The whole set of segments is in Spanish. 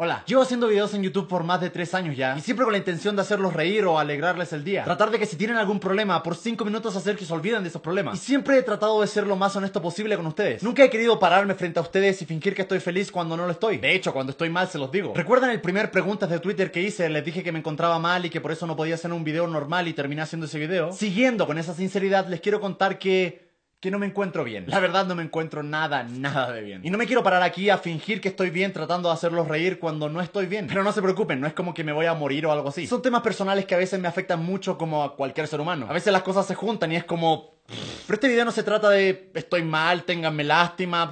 Hola, llevo haciendo videos en YouTube por más de 3 años ya y siempre con la intención de hacerlos reír o alegrarles el día. Tratar de que si tienen algún problema, por 5 minutos hacer que se olviden de esos problemas. Y siempre he tratado de ser lo más honesto posible con ustedes. Nunca he querido pararme frente a ustedes y fingir que estoy feliz cuando no lo estoy. De hecho, cuando estoy mal se los digo. ¿Recuerdan el primer preguntas de Twitter que hice? Les dije que me encontraba mal y que por eso no podía hacer un video normal y terminé haciendo ese video. Siguiendo con esa sinceridad, les quiero contar que que no me encuentro bien. La verdad no me encuentro nada, nada de bien. Y no me quiero parar aquí a fingir que estoy bien tratando de hacerlos reír cuando no estoy bien. Pero no se preocupen, no es como que me voy a morir o algo así. Son temas personales que a veces me afectan mucho como a cualquier ser humano. A veces las cosas se juntan y es como pero este video no se trata de estoy mal, ténganme lástima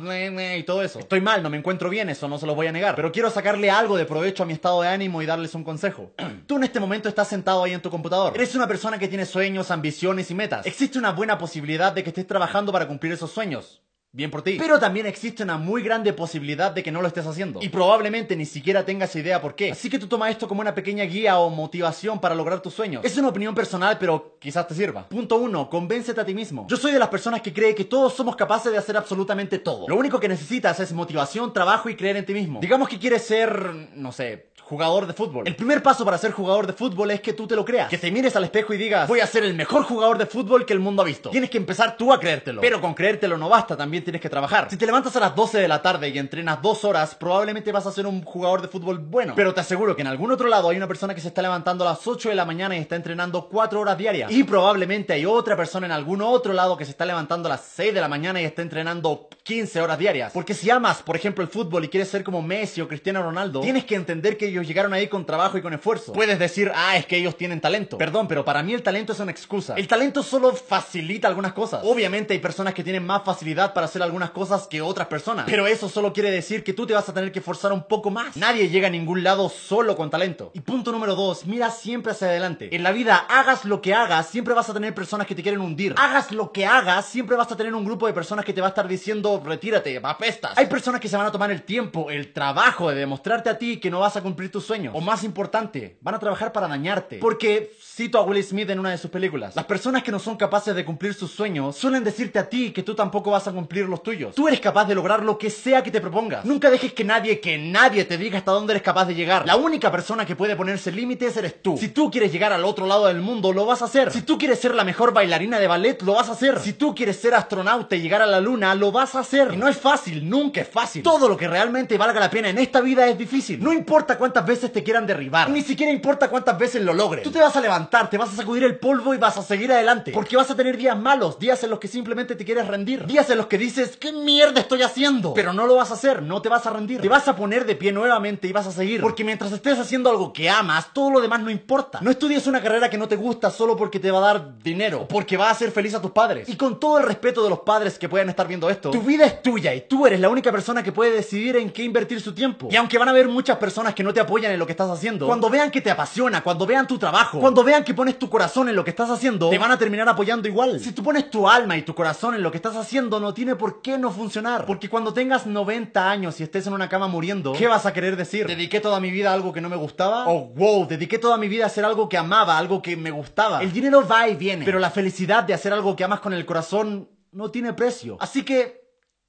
y todo eso. Estoy mal, no me encuentro bien, eso no se lo voy a negar. Pero quiero sacarle algo de provecho a mi estado de ánimo y darles un consejo. Tú en este momento estás sentado ahí en tu computador. Eres una persona que tiene sueños, ambiciones y metas. Existe una buena posibilidad de que estés trabajando para cumplir esos sueños. Bien por ti. Pero también existe una muy grande posibilidad de que no lo estés haciendo. Y probablemente ni siquiera tengas idea por qué. Así que tú toma esto como una pequeña guía o motivación para lograr tus sueños. Es una opinión personal, pero quizás te sirva. Punto 1. Convéncete a ti mismo. Yo soy de las personas que cree que todos somos capaces de hacer absolutamente todo. Lo único que necesitas es motivación, trabajo y creer en ti mismo. Digamos que quieres ser, no sé, jugador de fútbol. El primer paso para ser jugador de fútbol es que tú te lo creas. Que te mires al espejo y digas, voy a ser el mejor jugador de fútbol que el mundo ha visto. Tienes que empezar tú a creértelo. Pero con creértelo no basta, también tienes que trabajar. Si te levantas a las 12 de la tarde y entrenas dos horas, probablemente vas a ser un jugador de fútbol bueno. Pero te aseguro que en algún otro lado hay una persona que se está levantando a las 8 de la mañana y está entrenando 4 horas diarias. Y probablemente hay otra persona en algún otro lado que se está levantando a las 6 de la mañana y está entrenando 15 horas diarias. Porque si amas, por ejemplo, el fútbol y quieres ser como Messi o Cristiano Ronaldo, tienes que entender que llegaron ahí con trabajo y con esfuerzo. Puedes decir, ah, es que ellos tienen talento. Perdón, pero para mí el talento es una excusa. El talento solo facilita algunas cosas. Obviamente hay personas que tienen más facilidad para hacer algunas cosas que otras personas. Pero eso solo quiere decir que tú te vas a tener que forzar un poco más. Nadie llega a ningún lado solo con talento. Y punto número dos, mira siempre hacia adelante. En la vida, hagas lo que hagas, siempre vas a tener personas que te quieren hundir. Hagas lo que hagas, siempre vas a tener un grupo de personas que te va a estar diciendo, retírate, apestas. Hay personas que se van a tomar el tiempo, el trabajo de demostrarte a ti que no vas a cumplir tus sueños. O más importante, van a trabajar para dañarte. Porque, cito a Will Smith en una de sus películas, las personas que no son capaces de cumplir sus sueños suelen decirte a ti que tú tampoco vas a cumplir los tuyos. Tú eres capaz de lograr lo que sea que te propongas. Nunca dejes que nadie, que nadie te diga hasta dónde eres capaz de llegar. La única persona que puede ponerse límites eres tú. Si tú quieres llegar al otro lado del mundo, lo vas a hacer. Si tú quieres ser la mejor bailarina de ballet, lo vas a hacer. Si tú quieres ser astronauta y llegar a la luna, lo vas a hacer. Y no es fácil, nunca es fácil. Todo lo que realmente valga la pena en esta vida es difícil. No importa cuánto veces te quieran derribar. Ni siquiera importa cuántas veces lo logres. Tú te vas a levantar, te vas a sacudir el polvo y vas a seguir adelante. Porque vas a tener días malos, días en los que simplemente te quieres rendir. Días en los que dices, ¿qué mierda estoy haciendo? Pero no lo vas a hacer, no te vas a rendir. Te vas a poner de pie nuevamente y vas a seguir. Porque mientras estés haciendo algo que amas, todo lo demás no importa. No estudies una carrera que no te gusta solo porque te va a dar dinero. O porque va a hacer feliz a tus padres. Y con todo el respeto de los padres que puedan estar viendo esto, tu vida es tuya y tú eres la única persona que puede decidir en qué invertir su tiempo. Y aunque van a haber muchas personas que no te apoyan en lo que estás haciendo, cuando vean que te apasiona, cuando vean tu trabajo, cuando vean que pones tu corazón en lo que estás haciendo, te van a terminar apoyando igual. Si tú pones tu alma y tu corazón en lo que estás haciendo, no tiene por qué no funcionar. Porque cuando tengas 90 años y estés en una cama muriendo, ¿qué vas a querer decir? ¿Dediqué toda mi vida a algo que no me gustaba? O oh, wow, dediqué toda mi vida a hacer algo que amaba, algo que me gustaba. El dinero va y viene, pero la felicidad de hacer algo que amas con el corazón no tiene precio. Así que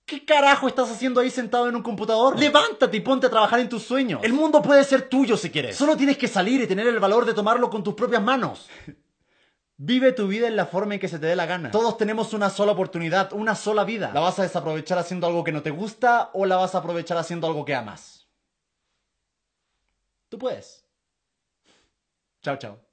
¿Qué carajo estás haciendo ahí sentado en un computador? Levántate y ponte a trabajar en tus sueños. El mundo puede ser tuyo si quieres. Solo tienes que salir y tener el valor de tomarlo con tus propias manos. Vive tu vida en la forma en que se te dé la gana. Todos tenemos una sola oportunidad, una sola vida. ¿La vas a desaprovechar haciendo algo que no te gusta o la vas a aprovechar haciendo algo que amas? Tú puedes. Chao, chao.